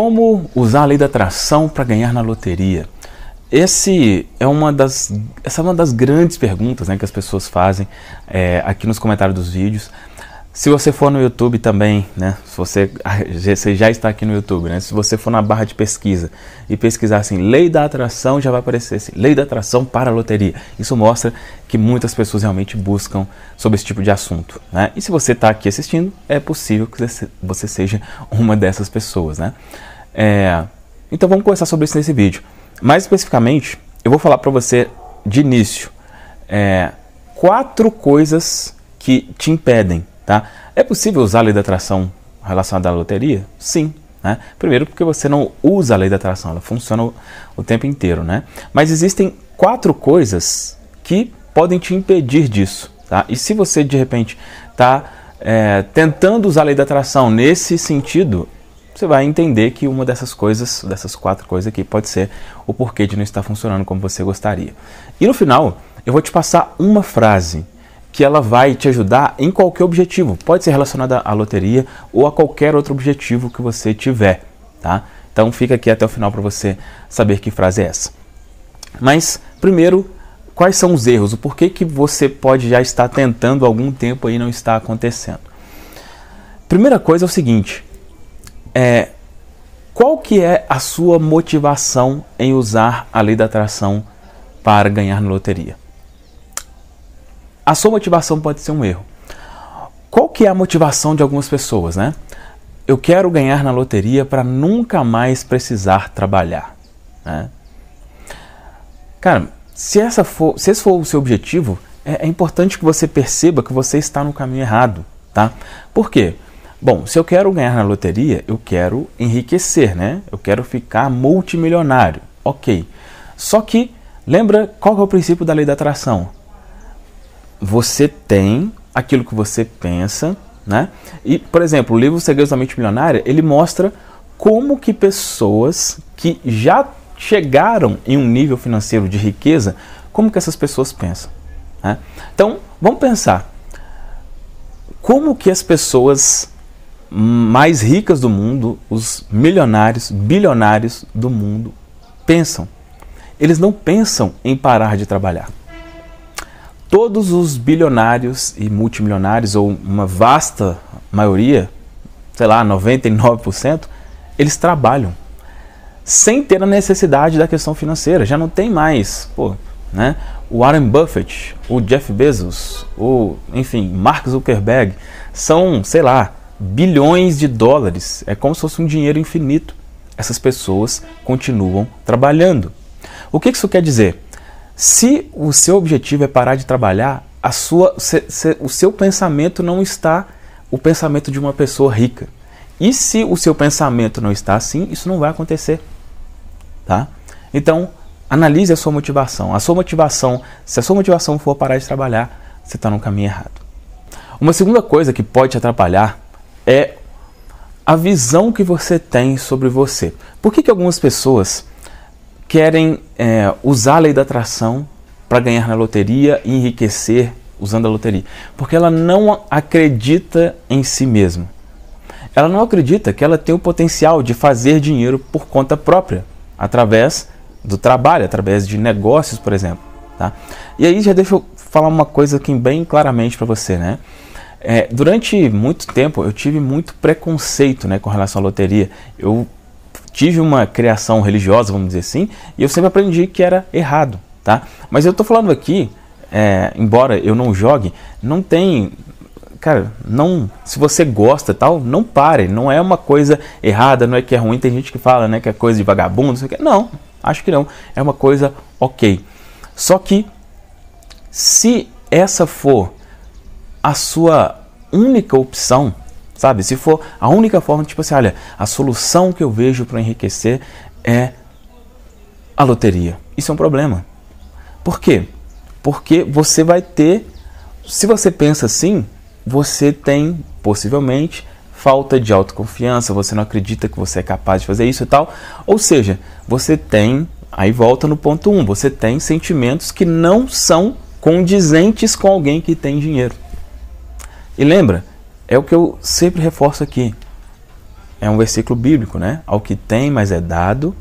Como usar a lei da atração para ganhar na loteria? Esse é uma das, essa é uma das grandes perguntas né, que as pessoas fazem é, aqui nos comentários dos vídeos. Se você for no YouTube também, né? Se você, ah, você já está aqui no YouTube, né? Se você for na barra de pesquisa e pesquisar assim, lei da atração, já vai aparecer assim, lei da atração para a loteria. Isso mostra que muitas pessoas realmente buscam sobre esse tipo de assunto, né? E se você está aqui assistindo, é possível que você seja uma dessas pessoas, né? É, então vamos começar sobre isso nesse vídeo. Mais especificamente, eu vou falar para você de início é, quatro coisas que te impedem Tá? É possível usar a lei da atração relacionada à loteria? Sim. Né? Primeiro, porque você não usa a lei da atração, ela funciona o, o tempo inteiro. Né? Mas existem quatro coisas que podem te impedir disso. Tá? E se você de repente está é, tentando usar a lei da atração nesse sentido, você vai entender que uma dessas coisas, dessas quatro coisas aqui, pode ser o porquê de não estar funcionando como você gostaria. E no final, eu vou te passar uma frase que ela vai te ajudar em qualquer objetivo. Pode ser relacionada à loteria ou a qualquer outro objetivo que você tiver, tá? Então fica aqui até o final para você saber que frase é essa. Mas primeiro, quais são os erros? O porquê que você pode já estar tentando algum tempo e não está acontecendo? Primeira coisa é o seguinte, é qual que é a sua motivação em usar a lei da atração para ganhar na loteria? a sua motivação pode ser um erro. Qual que é a motivação de algumas pessoas, né? Eu quero ganhar na loteria para nunca mais precisar trabalhar, né? Cara, se, essa for, se esse for o seu objetivo, é, é importante que você perceba que você está no caminho errado, tá? Por quê? Bom, se eu quero ganhar na loteria, eu quero enriquecer, né? Eu quero ficar multimilionário. Ok. Só que, lembra qual é o princípio da lei da atração? você tem aquilo que você pensa, né? E, por exemplo, o livro Segredos da Mente Milionária, ele mostra como que pessoas que já chegaram em um nível financeiro de riqueza, como que essas pessoas pensam. Né? Então, vamos pensar. Como que as pessoas mais ricas do mundo, os milionários, bilionários do mundo, pensam? Eles não pensam em parar de trabalhar todos os bilionários e multimilionários, ou uma vasta maioria, sei lá, 99%, eles trabalham sem ter a necessidade da questão financeira. Já não tem mais, pô, né? O Warren Buffett, o Jeff Bezos, o, enfim, Mark Zuckerberg, são, sei lá, bilhões de dólares. É como se fosse um dinheiro infinito. Essas pessoas continuam trabalhando. O que isso quer dizer? Se o seu objetivo é parar de trabalhar, a sua, se, se, o seu pensamento não está o pensamento de uma pessoa rica. E se o seu pensamento não está assim, isso não vai acontecer. Tá? Então, analise a sua motivação. A sua motivação, se a sua motivação for parar de trabalhar, você está no caminho errado. Uma segunda coisa que pode te atrapalhar é a visão que você tem sobre você. Por que, que algumas pessoas querem é, usar a lei da atração para ganhar na loteria e enriquecer usando a loteria, porque ela não acredita em si mesma. Ela não acredita que ela tem o potencial de fazer dinheiro por conta própria, através do trabalho, através de negócios, por exemplo. Tá? E aí já deixa eu falar uma coisa aqui bem claramente para você, né? É, durante muito tempo eu tive muito preconceito né, com relação à loteria. Eu tive uma criação religiosa, vamos dizer assim, e eu sempre aprendi que era errado, tá? Mas eu estou falando aqui, é, embora eu não jogue, não tem cara, não, se você gosta tal, não pare, não é uma coisa errada, não é que é ruim, tem gente que fala, né, que é coisa de vagabundo, não sei o que. Não, acho que não, é uma coisa OK. Só que se essa for a sua única opção, Sabe? Se for a única forma, tipo assim, olha, a solução que eu vejo para enriquecer é a loteria. Isso é um problema. Por quê? Porque você vai ter, se você pensa assim, você tem possivelmente falta de autoconfiança, você não acredita que você é capaz de fazer isso e tal. Ou seja, você tem, aí volta no ponto 1, um, você tem sentimentos que não são condizentes com alguém que tem dinheiro. E lembra, é o que eu sempre reforço aqui. É um versículo bíblico, né? Ao que tem, mas é dado,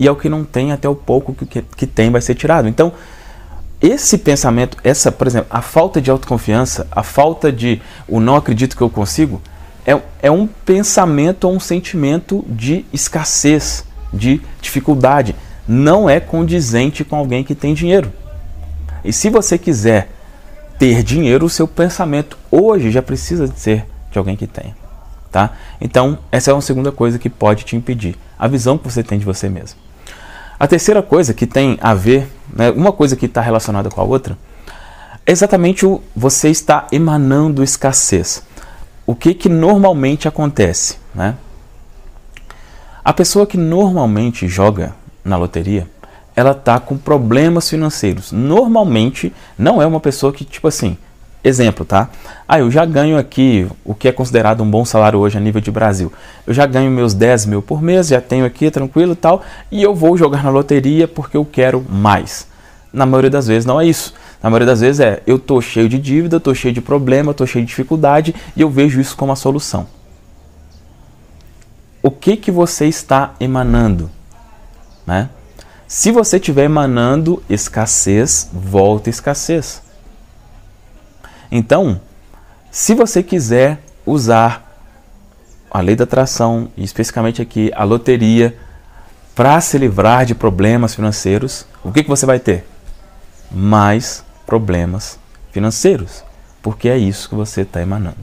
e ao que não tem, até o pouco que, que, que tem vai ser tirado. Então, esse pensamento, essa, por exemplo, a falta de autoconfiança, a falta de o não acredito que eu consigo, é, é um pensamento ou um sentimento de escassez, de dificuldade. Não é condizente com alguém que tem dinheiro. E se você quiser ter dinheiro, o seu pensamento hoje já precisa de ser de alguém que tenha. Tá? Então, essa é uma segunda coisa que pode te impedir, a visão que você tem de você mesmo. A terceira coisa que tem a ver, né, uma coisa que está relacionada com a outra, é exatamente o você está emanando escassez. O que, que normalmente acontece? Né? A pessoa que normalmente joga na loteria, ela tá com problemas financeiros. Normalmente não é uma pessoa que tipo assim, exemplo, tá? Ah, eu já ganho aqui o que é considerado um bom salário hoje a nível de Brasil. Eu já ganho meus 10 mil por mês, já tenho aqui tranquilo e tal, e eu vou jogar na loteria porque eu quero mais. Na maioria das vezes não é isso. Na maioria das vezes é eu tô cheio de dívida, tô cheio de problema, tô cheio de dificuldade e eu vejo isso como a solução. O que que você está emanando, né? Se você estiver emanando escassez, volta escassez. Então, se você quiser usar a lei da atração, e especificamente aqui a loteria, para se livrar de problemas financeiros, o que, que você vai ter? Mais problemas financeiros, porque é isso que você está emanando.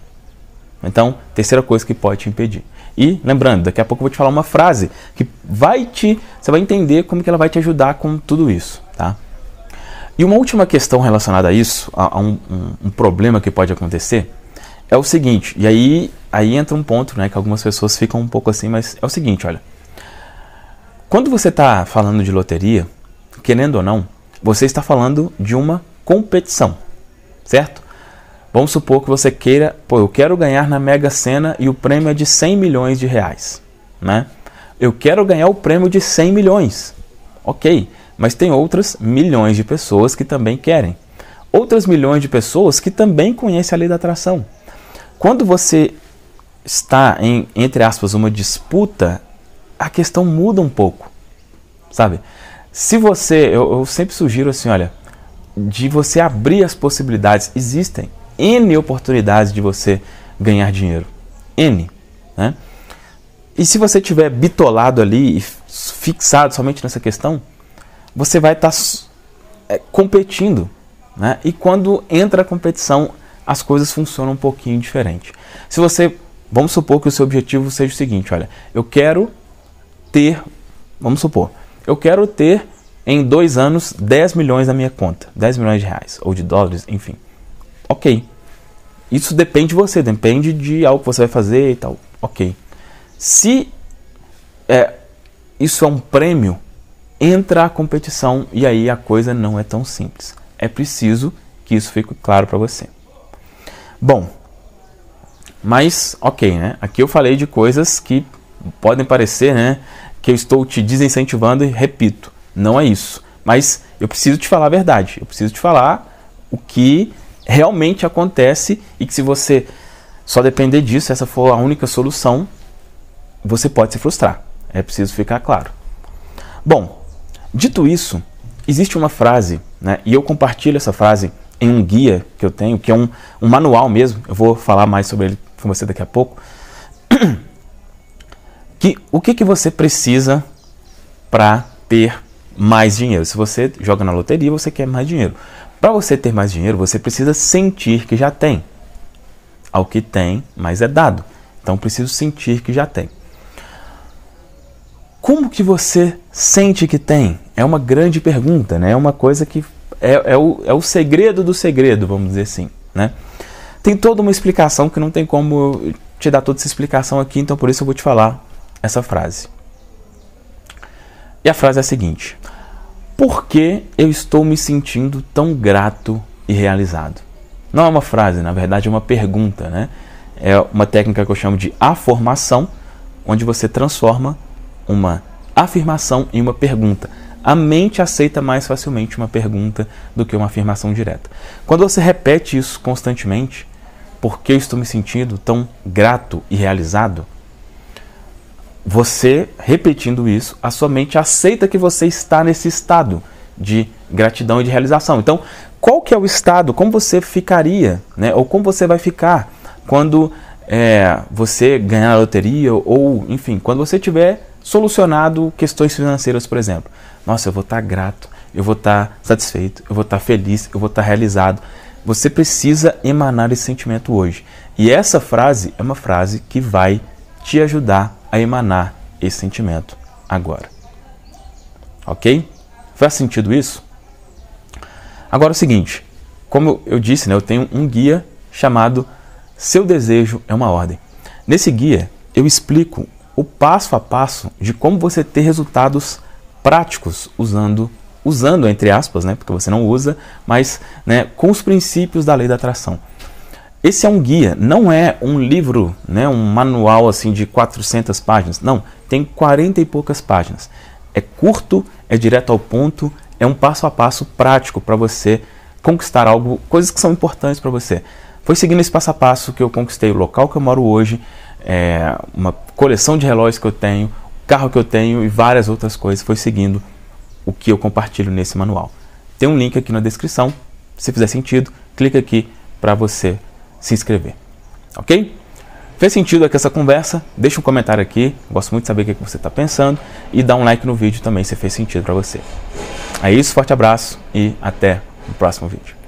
Então, terceira coisa que pode te impedir. E lembrando, daqui a pouco eu vou te falar uma frase que vai te, você vai entender como que ela vai te ajudar com tudo isso, tá? E uma última questão relacionada a isso, a, a um, um, um, problema que pode acontecer, é o seguinte. E aí, aí entra um ponto, né, que algumas pessoas ficam um pouco assim, mas é o seguinte, olha. Quando você está falando de loteria, querendo ou não, você está falando de uma competição, certo? Vamos supor que você queira, pô, eu quero ganhar na Mega Sena e o prêmio é de 100 milhões de reais, né? Eu quero ganhar o prêmio de 100 milhões. OK, mas tem outras milhões de pessoas que também querem. Outras milhões de pessoas que também conhecem a lei da atração. Quando você está em entre aspas uma disputa, a questão muda um pouco. Sabe? Se você, eu, eu sempre sugiro assim, olha, de você abrir as possibilidades existem N oportunidades de você ganhar dinheiro. N. Né? E se você tiver bitolado ali e fixado somente nessa questão, você vai estar tá é, competindo. Né? E quando entra a competição, as coisas funcionam um pouquinho diferente. Se você, vamos supor que o seu objetivo seja o seguinte, olha, eu quero ter, vamos supor, eu quero ter em dois anos 10 milhões na minha conta, 10 milhões de reais ou de dólares, enfim. Ok, isso depende de você, depende de algo que você vai fazer e tal. Ok. Se é, isso é um prêmio, entra a competição e aí a coisa não é tão simples. É preciso que isso fique claro para você. Bom, mas ok, né? Aqui eu falei de coisas que podem parecer, né? Que eu estou te desincentivando e repito, não é isso. Mas eu preciso te falar a verdade. Eu preciso te falar o que realmente acontece e que se você só depender disso, essa for a única solução, você pode se frustrar. É preciso ficar claro. Bom, dito isso, existe uma frase, né, e eu compartilho essa frase em um guia que eu tenho, que é um, um manual mesmo, eu vou falar mais sobre ele com você daqui a pouco, que o que, que você precisa para ter mais dinheiro. Se você joga na loteria, você quer mais dinheiro. Para você ter mais dinheiro, você precisa sentir que já tem. Ao que tem, mas é dado. Então preciso sentir que já tem. Como que você sente que tem? É uma grande pergunta, né? É uma coisa que é, é, o, é o segredo do segredo, vamos dizer assim, né? Tem toda uma explicação que não tem como te dar toda essa explicação aqui, então por isso eu vou te falar essa frase. E a frase é a seguinte: por que eu estou me sentindo tão grato e realizado? Não é uma frase, na verdade é uma pergunta, né? É uma técnica que eu chamo de afirmação, onde você transforma uma afirmação em uma pergunta. A mente aceita mais facilmente uma pergunta do que uma afirmação direta. Quando você repete isso constantemente, por que eu estou me sentindo tão grato e realizado? você, repetindo isso, a sua mente aceita que você está nesse estado de gratidão e de realização. Então, qual que é o estado? Como você ficaria, né? Ou como você vai ficar quando é, você ganhar a loteria ou, enfim, quando você tiver solucionado questões financeiras, por exemplo. Nossa, eu vou estar tá grato, eu vou estar tá satisfeito, eu vou estar tá feliz, eu vou estar tá realizado. Você precisa emanar esse sentimento hoje. E essa frase é uma frase que vai te ajudar a emanar esse sentimento agora. Ok? Faz sentido isso? Agora é o seguinte, como eu disse, né, eu tenho um guia chamado Seu Desejo é uma Ordem. Nesse guia, eu explico o passo a passo de como você ter resultados práticos usando usando entre aspas, né, porque você não usa, mas né, com os princípios da lei da atração. Esse é um guia, não é um livro, né, um manual assim de 400 páginas. Não, tem 40 e poucas páginas. É curto, é direto ao ponto, é um passo a passo prático para você conquistar algo, coisas que são importantes para você. Foi seguindo esse passo a passo que eu conquistei o local que eu moro hoje, é, uma coleção de relógios que eu tenho, carro que eu tenho e várias outras coisas. Foi seguindo o que eu compartilho nesse manual. Tem um link aqui na descrição. Se fizer sentido, clica aqui para você se inscrever. Ok? Fez sentido aqui essa conversa? Deixa um comentário aqui, gosto muito de saber o que você está pensando e dá um like no vídeo também se fez sentido para você. É isso, forte abraço e até o próximo vídeo.